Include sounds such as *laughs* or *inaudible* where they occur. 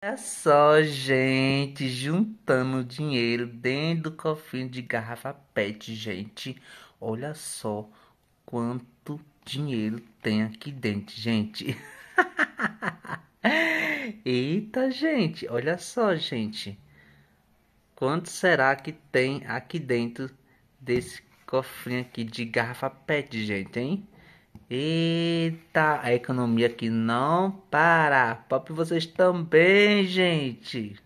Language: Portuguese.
Olha só, gente, juntando dinheiro dentro do cofrinho de garrafa PET, gente. Olha só quanto dinheiro tem aqui dentro, gente. *laughs* Eita, gente, olha só, gente. Quanto será que tem aqui dentro desse cofrinho aqui de garrafa PET, gente, hein? Eita, a economia que não para. Pop vocês também, gente.